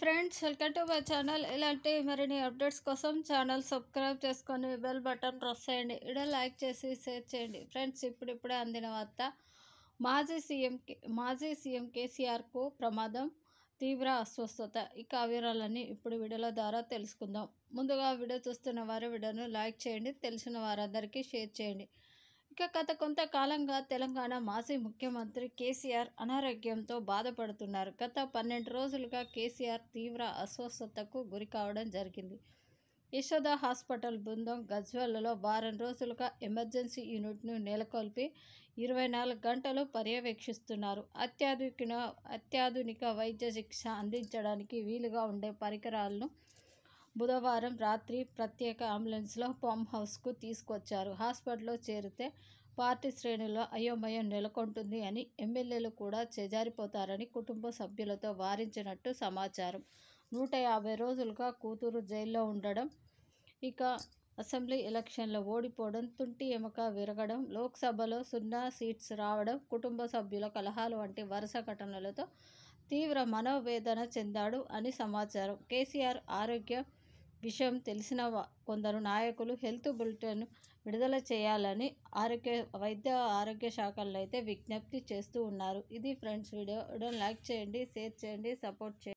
friends welcome to my channel ఇలాంటి మరిన్ని updates కోసం ఛానల్ సబ్స్క్రైబ్ చేసుకొని బెల్ బటన్ ప్రెస్ చేయండి ఇక్కడ లైక్ చేసి షేర్ చేయండి ఫ్రెండ్స్ ఇప్పుడిప్పుడే అందిన వార్త మాజీ సీఎం మాజీ సీఎం కేసీఆర్కు ప్రమాదం తీవ్ర అస్వస్థత ఇక వివరాలని ఇప్పుడు వీడియోల ద్వారా తెలుసుకుందాం ముందుగా వీడియో చూస్తున్న వారు వీడియోను లైక్ చేయండి తెలిసిన వారందరికీ షేర్ చేయండి ఇక గత కొంతకాలంగా తెలంగాణ మాజీ ముఖ్యమంత్రి కేసీఆర్ అనారోగ్యంతో బాధపడుతున్నారు గత పన్నెండు రోజులుగా కేసీఆర్ తీవ్ర అస్వస్థతకు గురి కావడం జరిగింది యశోద హాస్పిటల్ బృందం గజ్వల్లలో వారం రోజులుగా ఎమర్జెన్సీ యూనిట్ను నెలకొల్పి ఇరవై నాలుగు గంటలు పర్యవేక్షిస్తున్నారు అత్యాధునిక అత్యాధునిక వైద్య శిక్ష అందించడానికి వీలుగా ఉండే పరికరాలను బుధవారం రాత్రి ప్రత్యేక అంబులెన్స్లో ఫామ్ హౌస్కు తీసుకొచ్చారు హాస్పిటల్లో చేరితే పార్టీ శ్రేణిలో అయోమయం నెలకొంటుంది అని ఎమ్మెల్యేలు కూడా చేజారిపోతారని కుటుంబ సభ్యులతో వారించినట్టు సమాచారం నూట యాభై రోజులుగా కూతురు జైల్లో ఉండడం ఇక అసెంబ్లీ ఎలక్షన్లో ఓడిపోవడం తుంటి ఎముక విరగడం లోక్సభలో సున్నా సీట్స్ రావడం కుటుంబ సభ్యుల కలహాలు వంటి వరుస ఘటనలతో తీవ్ర మనోవేదన చెందాడు అని సమాచారం కేసీఆర్ ఆరోగ్య విషయం తెలిసిన కొందరు నాయకులు హెల్త్ బులెటిన్ విడుదల చేయాలని ఆరోగ్య వైద్య ఆరోగ్య శాఖల్లో అయితే విజ్ఞప్తి చేస్తూ ఉన్నారు ఇది ఫ్రెండ్స్ వీడియో లైక్ చేయండి షేర్ చేయండి సపోర్ట్ చేయండి